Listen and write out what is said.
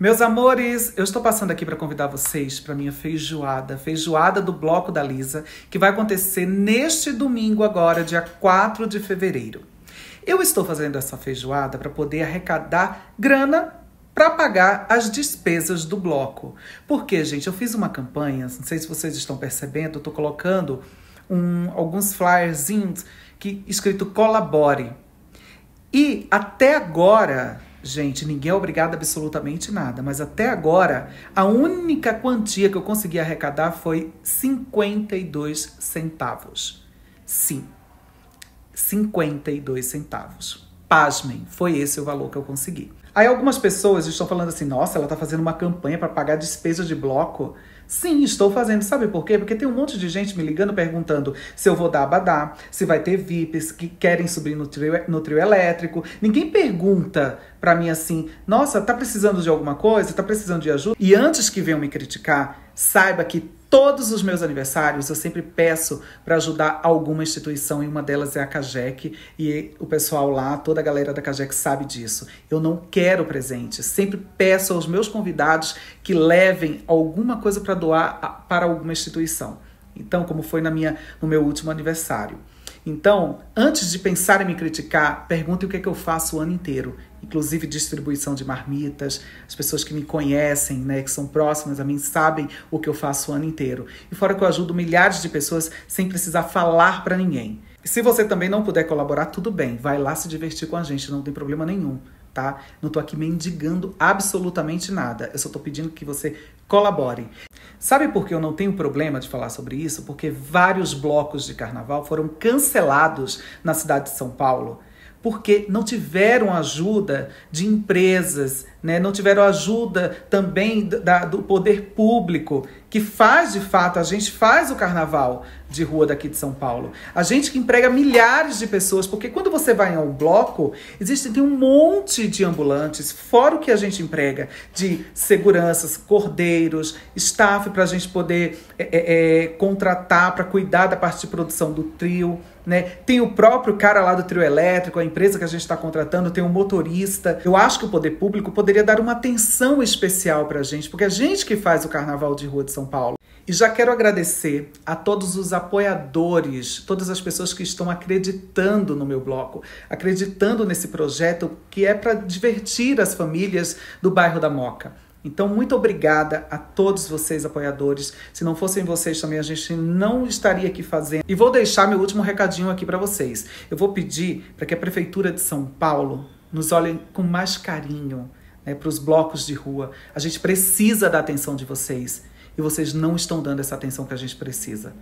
Meus amores, eu estou passando aqui para convidar vocês para minha feijoada, feijoada do bloco da Lisa, que vai acontecer neste domingo agora, dia 4 de fevereiro. Eu estou fazendo essa feijoada para poder arrecadar grana para pagar as despesas do bloco. Porque, gente, eu fiz uma campanha, não sei se vocês estão percebendo, eu estou colocando um, alguns flyerzinhos que escrito colabore. E até agora, Gente, ninguém é obrigado absolutamente nada, mas até agora a única quantia que eu consegui arrecadar foi 52 centavos. Sim, 52 centavos. Pasmem, foi esse o valor que eu consegui. Aí algumas pessoas estão falando assim: nossa, ela está fazendo uma campanha para pagar despesa de bloco. Sim, estou fazendo. Sabe por quê? Porque tem um monte de gente me ligando perguntando se eu vou dar abadá, se vai ter VIPs que querem subir no trio, no trio elétrico. Ninguém pergunta para mim assim: nossa, tá precisando de alguma coisa? Tá precisando de ajuda? E antes que venham me criticar, Saiba que todos os meus aniversários eu sempre peço para ajudar alguma instituição e uma delas é a Cajec e o pessoal lá, toda a galera da Cajec sabe disso. Eu não quero presente, sempre peço aos meus convidados que levem alguma coisa para doar para alguma instituição. Então, como foi na minha no meu último aniversário. Então, antes de pensar em me criticar, pergunte o que é que eu faço o ano inteiro inclusive distribuição de marmitas. As pessoas que me conhecem, né, que são próximas a mim, sabem o que eu faço o ano inteiro. E fora que eu ajudo milhares de pessoas sem precisar falar para ninguém. se você também não puder colaborar, tudo bem, vai lá se divertir com a gente, não tem problema nenhum. Tá? Não tô aqui mendigando absolutamente nada. Eu só tô pedindo que você colabore. Sabe por que eu não tenho problema de falar sobre isso? Porque vários blocos de carnaval foram cancelados na cidade de São Paulo porque não tiveram ajuda de empresas, né? não tiveram ajuda também da, do poder público que faz de fato, a gente faz o carnaval de rua daqui de São Paulo. A gente que emprega milhares de pessoas, porque quando você vai ao bloco, existe tem um monte de ambulantes, fora o que a gente emprega, de seguranças, cordeiros, staff para a gente poder é, é, é contratar para cuidar da parte de produção do trio. Né? Tem o próprio cara lá do trio elétrico, a empresa que a gente está contratando, tem o um motorista. Eu acho que o poder público poderia dar uma atenção especial para a gente, porque a gente que faz o carnaval de rua de São são Paulo. E já quero agradecer a todos os apoiadores, todas as pessoas que estão acreditando no meu bloco, acreditando nesse projeto que é para divertir as famílias do bairro da Moca. Então, muito obrigada a todos vocês, apoiadores. Se não fossem vocês também, a gente não estaria aqui fazendo. E vou deixar meu último recadinho aqui para vocês. Eu vou pedir para que a Prefeitura de São Paulo nos olhe com mais carinho né, para os blocos de rua. A gente precisa da atenção de vocês e vocês não estão dando essa atenção que a gente precisa.